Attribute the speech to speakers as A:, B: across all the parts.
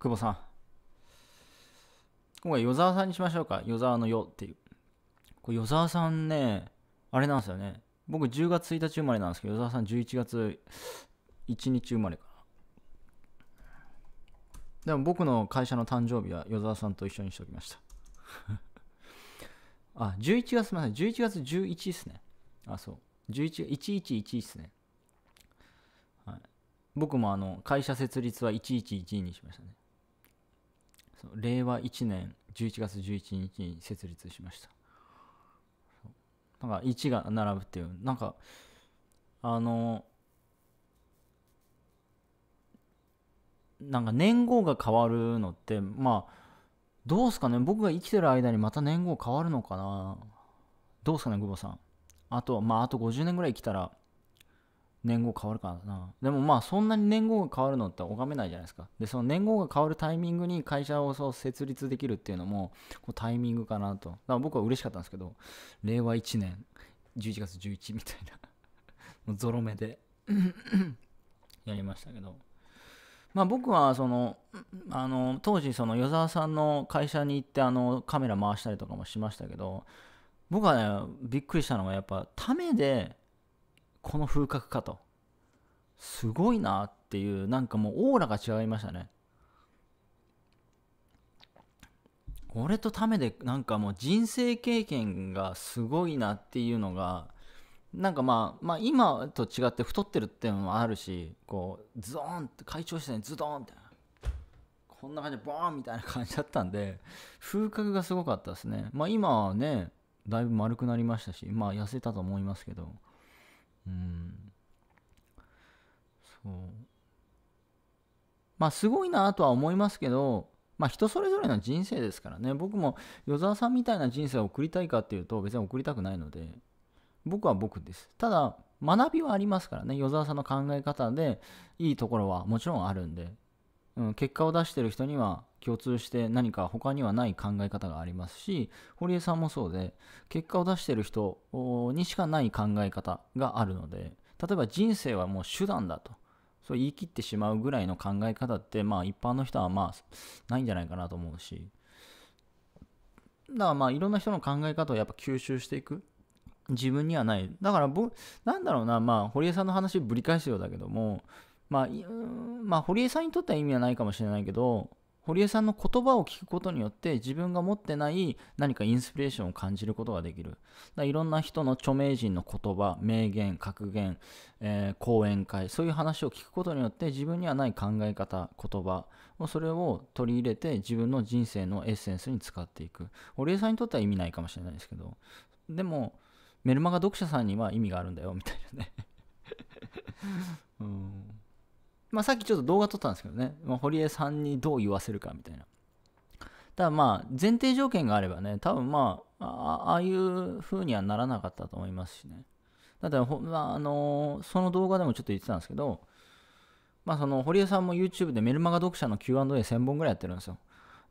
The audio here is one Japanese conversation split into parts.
A: 久保さん。今回、与沢さんにしましょうか。与沢のよっていう。これ、与沢さんね、あれなんですよね。僕、10月1日生まれなんですけど、与沢さん11月1日生まれかな。でも、僕の会社の誕生日は与沢さんと一緒にしておきました。あ、11月、すみません。11月11ですね。あ、そう。11、1111ですね。はい。僕もあの、会社設立は1 1 1にしましたね。その令和1年11月11日に設立しましたなんか1が並ぶっていうなんかあのなんか年号が変わるのってまあどうすかね僕が生きてる間にまた年号変わるのかなどうすかね久保さんあとまああと50年ぐらい生きたら年号変わるからなでもまあそんなに年号が変わるのって拝めないじゃないですかでその年号が変わるタイミングに会社をそう設立できるっていうのもこうタイミングかなとだから僕は嬉しかったんですけど令和1年11月11みたいなもうゾロ目でやりましたけどまあ僕はそのあの当時その与沢さんの会社に行ってあのカメラ回したりとかもしましたけど僕はねびっくりしたのがやっぱためでこの風格かとすごいなっていうなんかもうオーラが違いましたね俺とためでなんかもう人生経験がすごいなっていうのがなんかまあ、まあ、今と違って太ってるっていうのもあるしこうズドンって会長室にズドンってこんな感じでボーンみたいな感じだったんで風格がすごかったですねまあ今はねだいぶ丸くなりましたしまあ痩せたと思いますけどうんそうまあすごいなとは思いますけどまあ人それぞれの人生ですからね僕も与沢さんみたいな人生を送りたいかっていうと別に送りたくないので僕は僕ですただ学びはありますからね与沢さんの考え方でいいところはもちろんあるんで、うん、結果を出してる人には共通して何か他にはない考え方がありますし堀江さんもそうで結果を出してる人にしかない考え方があるので例えば人生はもう手段だとそう言い切ってしまうぐらいの考え方ってまあ一般の人はまあないんじゃないかなと思うしだからまあいろんな人の考え方をやっぱ吸収していく自分にはないだから僕なんだろうなまあ堀江さんの話ぶり返すようだけどもまあ、まあ、堀江さんにとっては意味はないかもしれないけど、堀江さんの言葉を聞くことによって自分が持ってない何かインスピレーションを感じることができる。だいろんな人の著名人の言葉、名言、格言、えー、講演会、そういう話を聞くことによって自分にはない考え方、言葉それを取り入れて自分の人生のエッセンスに使っていく。堀江さんにとっては意味ないかもしれないですけど、でもメルマガ読者さんには意味があるんだよみたいなね うんまあ、さっきちょっと動画撮ったんですけどね、まあ、堀江さんにどう言わせるかみたいな。ただまあ、前提条件があればね、多分まあ、ああいう風にはならなかったと思いますしね。だってほ、まあ、あのー、その動画でもちょっと言ってたんですけど、まあ、その堀江さんも YouTube でメルマガ読者の Q&A1000 本ぐらいやってるんですよ。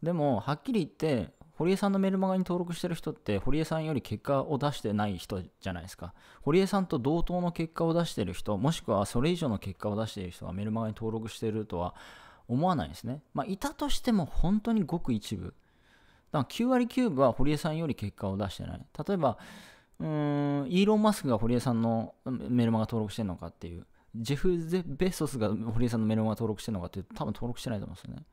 A: でも、はっきり言って、堀江さんのメルマガに登録してる人って堀江さんより結果を出してない人じゃないですか堀江さんと同等の結果を出してる人もしくはそれ以上の結果を出している人がメルマガに登録してるとは思わないですねまあいたとしても本当にごく一部だから9割9分は堀江さんより結果を出してない例えばうーんイーロン・マスクが堀江さんのメルマガ登録してるのかっていうジェフ・ベソスが堀江さんのメルマガ登録してるのかって多分登録してないと思うんですよね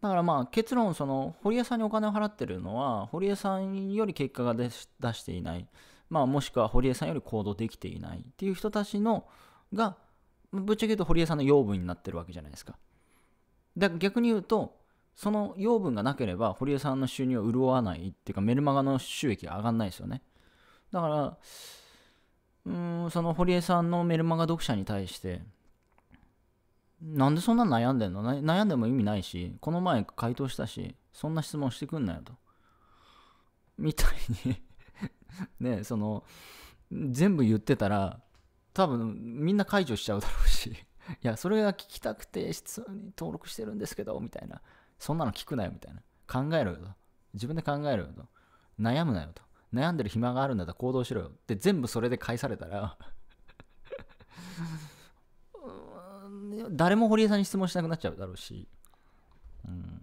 A: だからまあ結論その堀江さんにお金を払ってるのは堀江さんより結果が出していない、まあ、もしくは堀江さんより行動できていないっていう人たちのがぶっちゃけ言うと堀江さんの養分になってるわけじゃないですか。だから逆に言うとその養分がなければ堀江さんの収入は潤わないっていうかメルマガの収益が上がんないですよね。だからうんその堀江さんのメルマガ読者に対してなんでそんな悩んでんの悩んでも意味ないし、この前回答したし、そんな質問してくんなよと。みたいに ね、その、全部言ってたら、多分みんな解除しちゃうだろうし、いや、それが聞きたくて質登録してるんですけど、みたいな。そんなの聞くなよ、みたいな。考えろよと。自分で考えろよと。悩むなよと。悩んでる暇があるんだったら行動しろよ。って全部それで返されたら 誰も堀江さんに質問しなくなっちゃうだろうし、うん、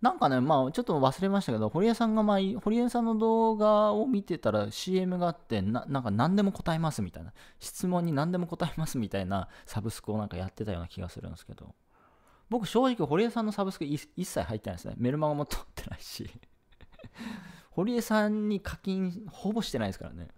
A: なんかね、まあ、ちょっと忘れましたけど、堀江さんが前、堀江さんの動画を見てたら CM があって、ななんか何でも答えますみたいな、質問に何でも答えますみたいなサブスクをなんかやってたような気がするんですけど、僕正直堀江さんのサブスク一切入ってないですね。メルマガも取ってないし堀江さんに課金ほぼしてないですからね。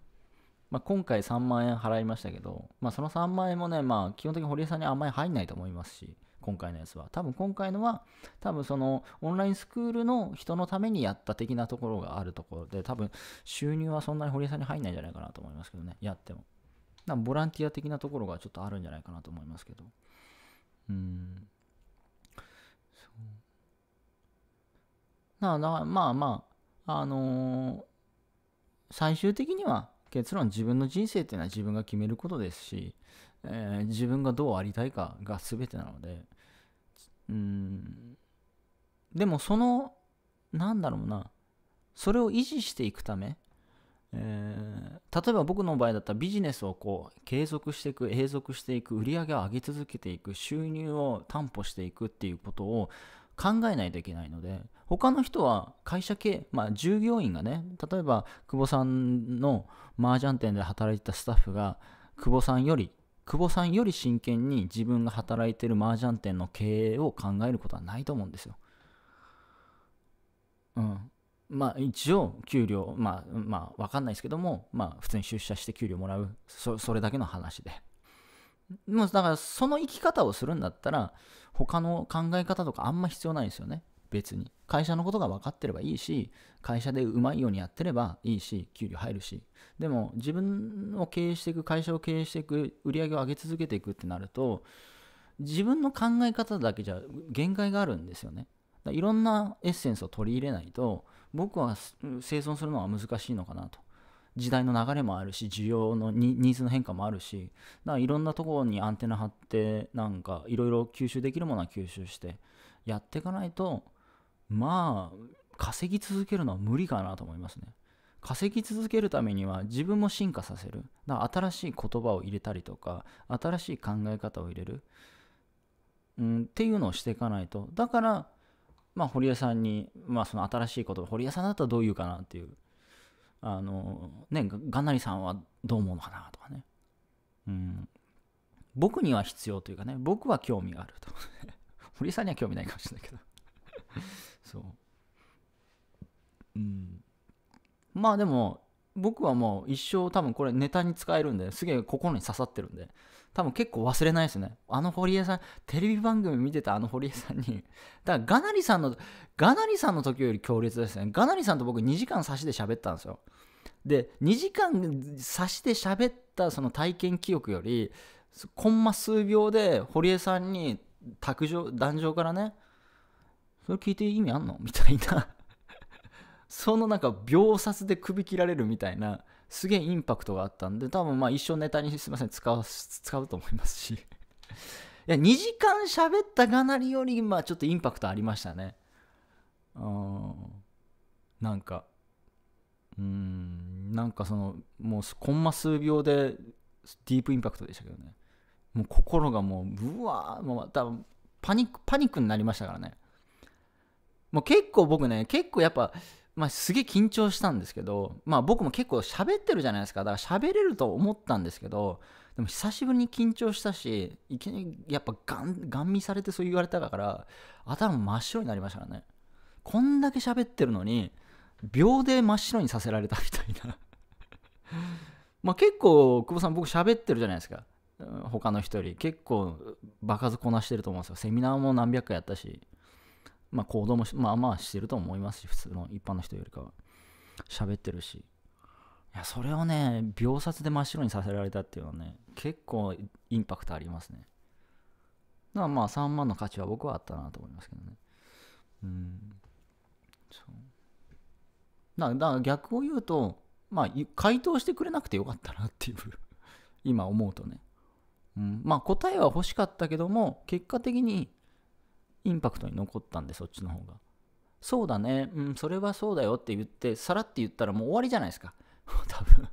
A: まあ、今回3万円払いましたけど、まあ、その3万円もね、まあ、基本的に堀江さんにあんまり入んないと思いますし、今回のやつは。多分今回のは、多分そのオンラインスクールの人のためにやった的なところがあるところで、多分収入はそんなに堀江さんに入んないんじゃないかなと思いますけどね、やっても。なボランティア的なところがちょっとあるんじゃないかなと思いますけど。うん。そう。なあ、まあまあ、あのー、最終的には結論自分の人生っていうのは自分が決めることですし、えー、自分がどうありたいかが全てなのでうんでもそのなんだろうなそれを維持していくため、えー、例えば僕の場合だったらビジネスをこう継続していく永続していく売り上げを上げ続けていく収入を担保していくっていうことを考えないといけないので他の人は会社系、まあ、従業員がね例えば久保さんの麻雀店で働いてたスタッフが久保さんより久保さんより真剣に自分が働いてる麻雀店の経営を考えることはないと思うんですよ。うん、まあ一応給料まあまあ分かんないですけどもまあ普通に出社して給料もらうそれだけの話で。もうだからその生き方をするんだったら他の考え方とかあんま必要ないですよね別に会社のことが分かってればいいし会社でうまいようにやってればいいし給料入るしでも自分を経営していく会社を経営していく売り上げを上げ続けていくってなると自分の考え方だけじゃ限界があるんですよねいろんなエッセンスを取り入れないと僕は生存するのは難しいのかなと時代の流れもあるし需要のニーズの変化もあるしだからいろんなところにアンテナ張ってなんかいろいろ吸収できるものは吸収してやっていかないとまあ稼ぎ続けるのは無理かなと思いますね稼ぎ続けるためには自分も進化させるだから新しい言葉を入れたりとか新しい考え方を入れる、うん、っていうのをしていかないとだからまあ、堀江さんに、まあ、その新しい言葉堀江さんだったらどう言うかなっていうあの、ね、がなりさんはどう思うのかなとかね。うん。僕には必要というかね、僕は興味があると。堀 さんには興味ないかもしれないけど そう。うん。まあでも、僕はもう一生多分これネタに使えるんですげえ心に刺さってるんで多分結構忘れないですね。あの堀江さん、テレビ番組見てたあの堀江さんに、だからガナリさんの、ガナリさんの時より強烈ですね。ガナリさんと僕2時間差しで喋ったんですよ。で、2時間差しで喋ったその体験記憶より、コンマ数秒で堀江さんに卓上、壇上からね、それ聞いて意味あんのみたいな そのなんか秒殺で首切られるみたいなすげえインパクトがあったんで、多分まあ一生ネタにすいません、使う、使うと思いますし。いや、2時間喋ったがなりより、まあちょっとインパクトありましたね。うん。なんか、うん、なんかその、もうコンマ数秒でディープインパクトでしたけどね。もう心がもう、うわー、もうまたパニック、パニックになりましたからね。もう結構僕ね、結構やっぱ、まあ、すげえ緊張したんですけど、まあ、僕も結構喋ってるじゃないですかだから喋れると思ったんですけどでも久しぶりに緊張したしいきなりやっぱガンガン見されてそう言われたから頭真っ白になりましたからねこんだけ喋ってるのに秒で真っ白にさせられたみたいな まあ結構久保さん僕喋ってるじゃないですか他の人より結構場数こなしてると思うんですよセミナーも何百回やったしまあ、行動もまあまあしてると思いますし、普通の一般の人よりかは。喋ってるし。いや、それをね、秒殺で真っ白にさせられたっていうのはね、結構インパクトありますね。だからまあ3万の価値は僕はあったなと思いますけどね。うん。そう。だから逆を言うと、まあ、回答してくれなくてよかったなっていう今思うとね。うん、まあ答えは欲しかったけども、結果的にインパクトに残ったんで、そっちの方が。そうだね、うん、それはそうだよって言って、さらって言ったらもう終わりじゃないですか。多分。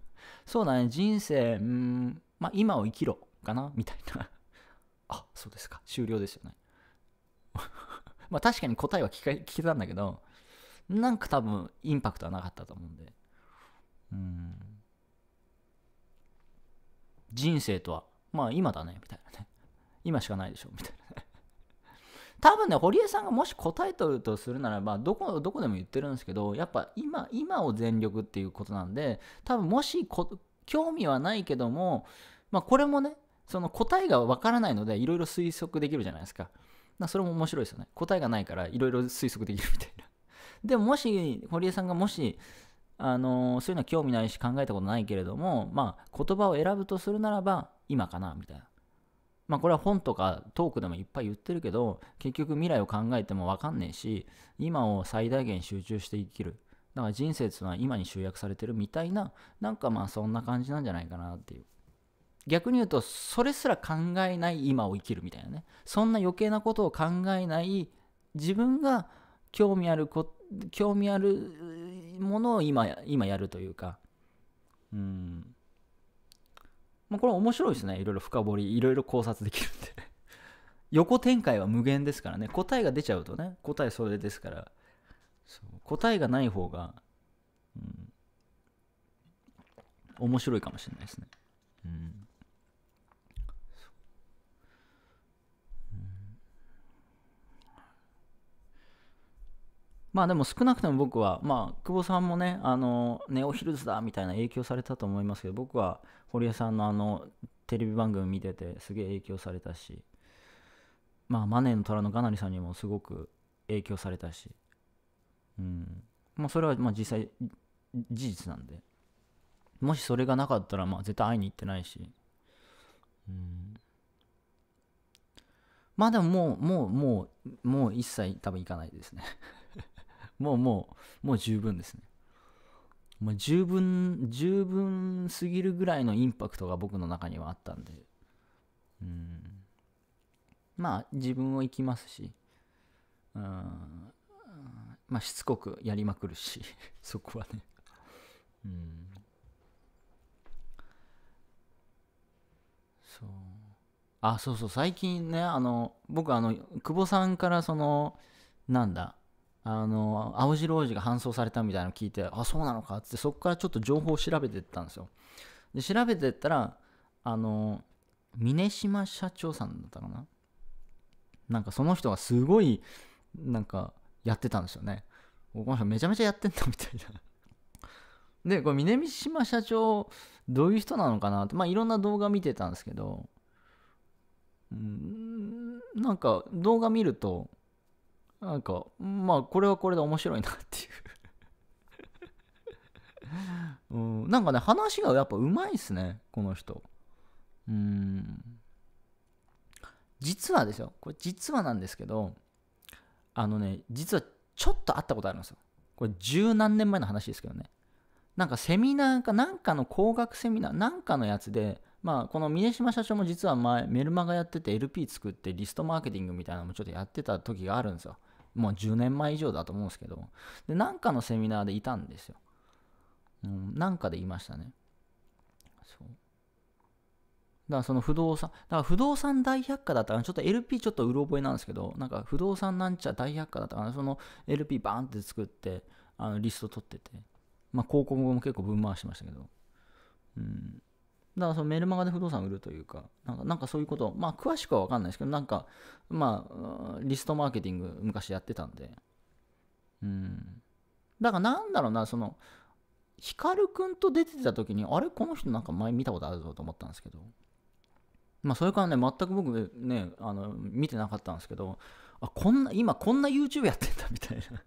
A: そうだね、人生、うん、まあ今を生きろかな、みたいな。あ、そうですか、終了ですよね。まあ確かに答えは聞け聞けたんだけど、なんか多分インパクトはなかったと思うんで。うん。人生とは、まあ今だね、みたいなね。今しかないでしょ、みたいなね。多分ね、堀江さんがもし答えとるとするならば、どこ、どこでも言ってるんですけど、やっぱ今、今を全力っていうことなんで、多分もし興味はないけども、まあ、これもね、その答えがわからないので、いろいろ推測できるじゃないですか。かそれも面白いですよね。答えがないから、いろいろ推測できるみたいな。でも、もし、堀江さんがもし、あのー、そういうのは興味ないし考えたことないけれども、まあ、言葉を選ぶとするならば、今かな、みたいな。まあこれは本とかトークでもいっぱい言ってるけど、結局未来を考えてもわかんねえし、今を最大限集中して生きる。だから人生っていうのは今に集約されてるみたいな、なんかまあそんな感じなんじゃないかなっていう。逆に言うと、それすら考えない今を生きるみたいなね。そんな余計なことを考えない自分が興味あるこ、興味あるものを今、今やるというか。うん。まあ、これ面白いですね。いろいろ深掘り、いろいろ考察できるんで 横展開は無限ですからね。答えが出ちゃうとね、答えそれですから。答えがない方が、うん、面白いかもしれないですね。うん。まあでも少なくとも僕は、まあ、久保さんもね、あのネオヒルズだみたいな影響されたと思いますけど、僕は堀江さんのあのテレビ番組見ててすげえ影響されたしまあマネーの虎のガナリさんにもすごく影響されたしうんまあそれはまあ実際事実なんでもしそれがなかったらまあ絶対会いに行ってないしうんまあでももうもうもうもう一切多分行かないですね もうもうもう十分ですねもう十分、十分すぎるぐらいのインパクトが僕の中にはあったんで、うん。まあ、自分を生きますし、うん、まあ、しつこくやりまくるし、そこはね。うん。そう。あ、そうそう、最近ね、あの、僕、あの、久保さんから、その、なんだ、あの青白王子が搬送されたみたいなの聞いてあそうなのかっつってそこからちょっと情報を調べてったんですよで調べてったらあの峰島社長さんだったかななんかその人がすごいなんかやってたんですよねこの人めちゃめちゃやってんだみたいなでこれ峰島社長どういう人なのかなってまあいろんな動画見てたんですけどうんなんか動画見るとなんかまあこれはこれで面白いなっていう うん、なんかね話がやっぱうまいっすねこの人うん実はですよこれ実はなんですけどあのね実はちょっと会ったことあるんですよこれ十何年前の話ですけどねなんかセミナーかなんかの工学セミナーなんかのやつでまあこの峰島社長も実は前メルマガやってて LP 作ってリストマーケティングみたいなのもちょっとやってた時があるんですよもう10年前以上だと思うんですけど、で、なんかのセミナーでいたんですよ。うん、なんかでいましたね。そう。だからその不動産、だから不動産大百科だったら、ちょっと LP ちょっとうろ覚えなんですけど、なんか不動産なんちゃ大百科だったら、その LP バーンって作って、あのリスト取ってて、まあ広告も結構ぶん回してましたけど、うん。だからそのメルマガで不動産売るというか、なんかなんかそういうこと、まあ詳しくは分かんないですけど、なんか、まあ、リストマーケティング昔やってたんで、うん。だからなんだろうな、その、ヒカルくんと出てた時に、あれこの人なんか前見たことあるぞと思ったんですけど、まあそれからね、全く僕ね、あの、見てなかったんですけど、あ、こんな、今こんな YouTube やってんだみたいな。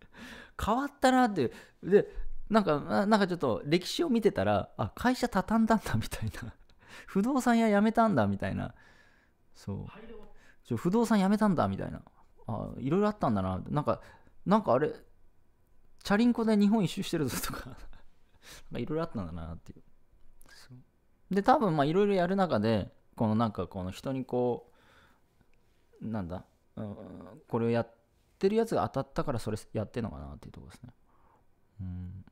A: 変わったなって。で、なんか、なんかちょっと歴史を見てたら、あ、会社畳んだんだみたいな。不動産屋辞めたんだみたいな。そう。不動産辞めたんだみたいな。あ、いろいろあったんだな。なんか、なんかあれ、チャリンコで日本一周してるぞとか いろいろあったんだなっていう。で、多分まあいろいろやる中で、このなんかこの人にこう、なんだ、うん、これをやってるやつが当たったからそれやってんのかなっていうとこですね。うん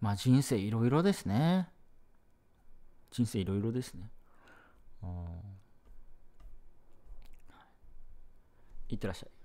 A: まあ人生いろいろですね。人生いろいろですね。いってらっしゃい。